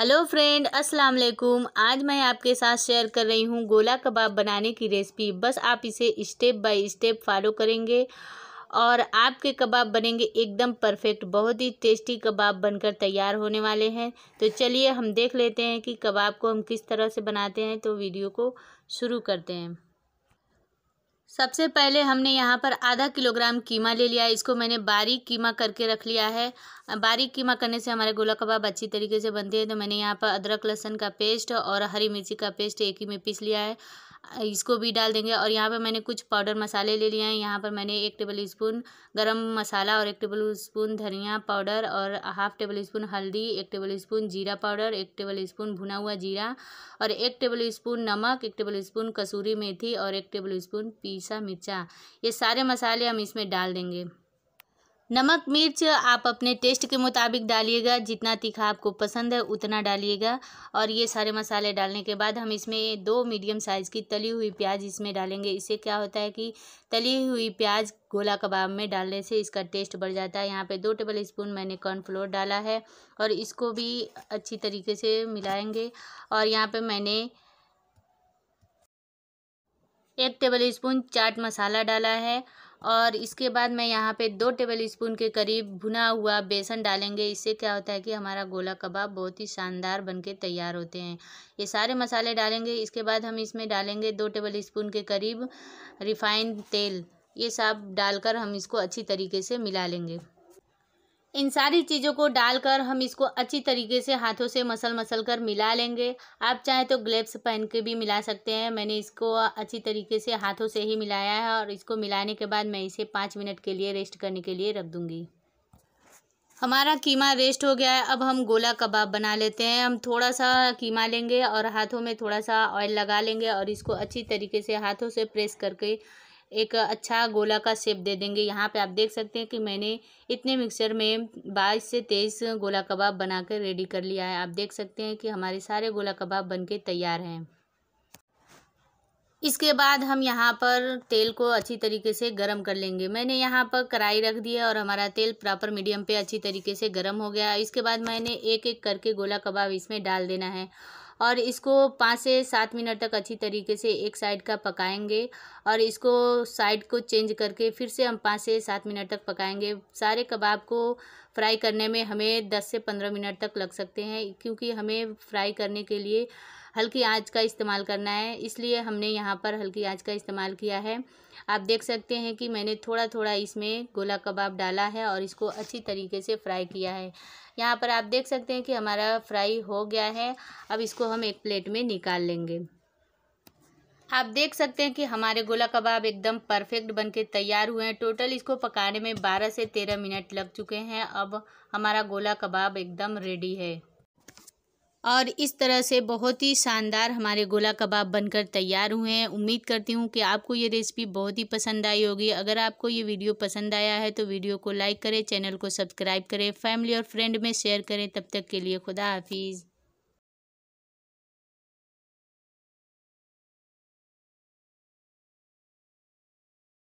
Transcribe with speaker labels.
Speaker 1: hello friend अस्सलाम वालेकुम आज मैं आपके साथ शेयर कर रही हूँ गोला कबाब बनाने की रेसिपी बस आप इसे स्टेप बाय स्टेप फॉलो करेंगे और आपके कबाब बनेंगे एकदम परफेक्ट बहुत ही टेस्टी कबाब बनकर तैयार होने वाले हैं तो चलिए हम देख लेते हैं कि कबाब को हम किस तरह से बनाते हैं तो वीडियो को शुरू करते हैं सबसे पहले हमने यहाँ पर आधा किलोग्राम कीमा ले लिया इसको मैंने बारीक कीमा करके रख लिया है बारीक कीमा करने से हमारे गोला कबाब अच्छी तरीके से बनते हैं तो मैंने यहाँ पर अदरक लहसन का पेस्ट और हरी मिर्ची का पेस्ट एक ही में पीस लिया है इसको भी डाल देंगे और यहाँ पर मैंने कुछ पाउडर मसाले ले लिए हैं यहाँ पर मैंने एक टेबल स्पून गर्म मसाला और एक टेबल स्पून धनिया पाउडर और हाफ टेबल स्पून हल्दी एक टेबल स्पून जीरा पाउडर एक टेबल स्पून भुना हुआ जीरा और एक टेबल स्पून नमक एक टेबल स्पून कसूरी मेथी और एक टेबल स्पून पीसा मिर्चा ये सारे मसाले हम इसमें डाल देंगे नमक मिर्च आप अपने टेस्ट के मुताबिक डालिएगा जितना तीखा आपको पसंद है उतना डालिएगा और ये सारे मसाले डालने के बाद हम इसमें दो मीडियम साइज़ की तली हुई प्याज इसमें डालेंगे इससे क्या होता है कि तली हुई प्याज गोला कबाब में डालने से इसका टेस्ट बढ़ जाता है यहाँ पे दो टेबल स्पून मैंने कॉर्नफ्लोर डाला है और इसको भी अच्छी तरीके से मिलाएँगे और यहाँ पर मैंने एक टेबल स्पून चाट मसाला डाला है और इसके बाद मैं यहाँ पे दो टेबल स्पून के करीब भुना हुआ बेसन डालेंगे इससे क्या होता है कि हमारा गोला कबाब बहुत ही शानदार बनके तैयार होते हैं ये सारे मसाले डालेंगे इसके बाद हम इसमें डालेंगे दो टेबल स्पून के करीब रिफाइंड तेल ये सब डालकर हम इसको अच्छी तरीके से मिला लेंगे इन सारी चीज़ों को डालकर हम इसको अच्छी तरीके से हाथों से मसल मसल कर मिला लेंगे आप चाहे तो ग्लेव्स पहन के भी मिला सकते हैं मैंने इसको अच्छी तरीके से हाथों से ही मिलाया है और इसको मिलाने के बाद मैं इसे पाँच मिनट के लिए रेस्ट करने के लिए रख दूँगी हमारा कीमा रेस्ट हो गया है अब हम गोला कबाब बना लेते हैं हम थोड़ा सा कीमा लेंगे और हाथों में थोड़ा सा ऑयल लगा लेंगे और इसको अच्छी तरीके से हाथों से प्रेस करके एक अच्छा गोला का शेप दे देंगे यहाँ पे आप देख सकते हैं कि मैंने इतने मिक्सर में बाईस से तेईस गोला कबाब बनाकर रेडी कर लिया है आप देख सकते हैं कि हमारे सारे गोला कबाब बनके तैयार हैं इसके बाद हम यहाँ पर तेल को अच्छी तरीके से गरम कर लेंगे मैंने यहाँ पर कढ़ाई रख दी है और हमारा तेल प्रॉपर मीडियम पे अच्छी तरीके से गरम हो गया इसके बाद मैंने एक एक करके गोला कबाब इसमें डाल देना है और इसको पाँच से सात मिनट तक अच्छी तरीके से एक साइड का पकाएंगे और इसको साइड को चेंज करके फिर से हम पाँच से सात मिनट तक पकाएंगे सारे कबाब को फ्राई करने में हमें दस से पंद्रह मिनट तक लग सकते हैं क्योंकि हमें फ्राई करने के लिए हल्की आंच का इस्तेमाल करना है इसलिए हमने यहाँ पर हल्की आंच का इस्तेमाल किया है आप देख सकते हैं कि मैंने थोड़ा थोड़ा इसमें गोला कबाब डाला है और इसको अच्छी तरीके से फ्राई किया है यहाँ पर आप देख सकते हैं कि हमारा फ्राई हो गया है अब इसको हम एक प्लेट में निकाल लेंगे आप देख सकते हैं कि हमारे गोला कबाब एकदम परफेक्ट बनके तैयार हुए हैं टोटल इसको पकाने में बारह से तेरह मिनट लग चुके हैं अब हमारा गोला कबाब एकदम रेडी है और इस तरह से बहुत ही शानदार हमारे गोला कबाब बनकर तैयार हुए हैं उम्मीद करती हूँ कि आपको ये रेसिपी बहुत ही पसंद आई होगी अगर आपको ये वीडियो पसंद आया है तो वीडियो को लाइक करें चैनल को सब्सक्राइब करें फैमिली और फ्रेंड में शेयर करें तब तक के लिए खुदा हाफिज़